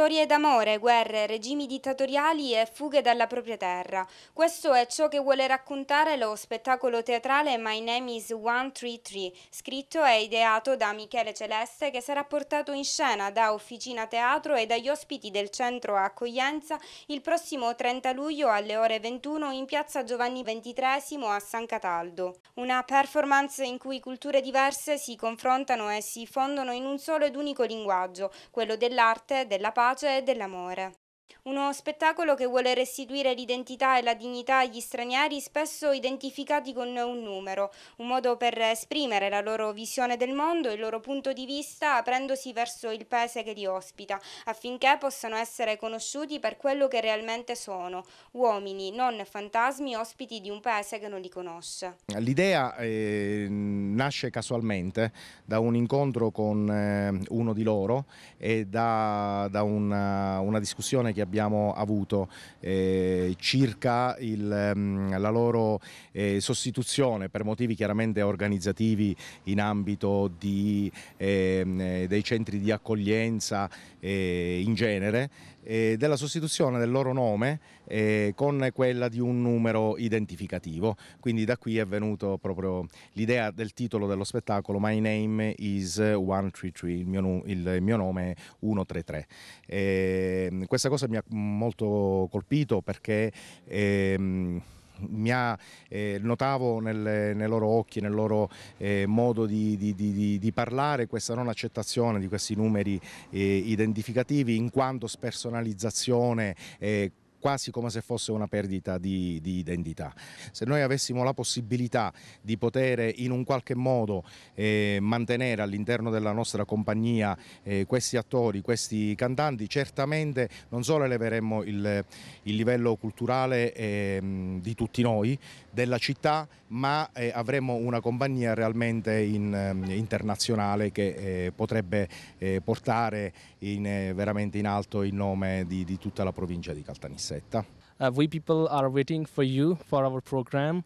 Storie d'amore, guerre, regimi dittatoriali e fughe dalla propria terra. Questo è ciò che vuole raccontare lo spettacolo teatrale My Name is 133, scritto e ideato da Michele Celeste, che sarà portato in scena da Officina Teatro e dagli ospiti del centro accoglienza il prossimo 30 luglio alle ore 21 in piazza Giovanni XXIII a San Cataldo. Una performance in cui culture diverse si confrontano e si fondono in un solo ed unico linguaggio, quello dell'arte, della pace pace e dell'amore. Uno spettacolo che vuole restituire l'identità e la dignità agli stranieri spesso identificati con un numero, un modo per esprimere la loro visione del mondo, e il loro punto di vista aprendosi verso il paese che li ospita, affinché possano essere conosciuti per quello che realmente sono, uomini, non fantasmi ospiti di un paese che non li conosce. L'idea eh, nasce casualmente da un incontro con eh, uno di loro e da, da una, una discussione che che abbiamo avuto eh, circa il, mm, la loro eh, sostituzione per motivi chiaramente organizzativi in ambito di, mh, ehm, dei centri di accoglienza eh, in genere della sostituzione del loro nome eh, con quella di un numero identificativo. Quindi da qui è venuto proprio l'idea del titolo dello spettacolo My Name is 133, il mio, il mio nome è 133. Eh, questa cosa mi ha molto colpito perché ehm, mi ha, eh, notavo nel, nei loro occhi, nel loro eh, modo di, di, di, di, parlare questa non accettazione di questi numeri eh, identificativi in quanto spersonalizzazione eh, quasi come se fosse una perdita di, di identità. Se noi avessimo la possibilità di poter in un qualche modo eh, mantenere all'interno della nostra compagnia eh, questi attori, questi cantanti, certamente non solo eleveremmo il, il livello culturale eh, di tutti noi, della città, ma eh, avremmo una compagnia realmente in, ehm, internazionale che eh, potrebbe eh, portare in, veramente in alto il nome di, di tutta la provincia di Caltanissa. Caltanissetta. Uh, we people are waiting for you for our program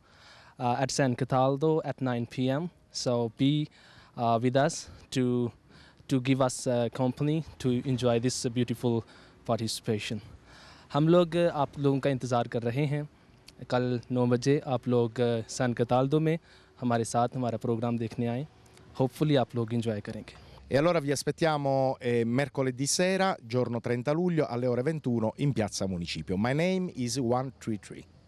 uh, at San Cataldo at 9 p.m. So be uh, with us to to give us uh, company to enjoy this uh, beautiful participation. हम लोग आप लोगों का इंतज़ार कर रहे हैं कल नौ बजे आप लोग सन कतालदो में हमारे साथ हमारा प्रोग्राम देखने आएँ होपफुली आप लोग इंजॉय करेंगे E allora vi aspettiamo eh, mercoledì sera, giorno 30 luglio, alle ore 21 in piazza Municipio. My name is 133.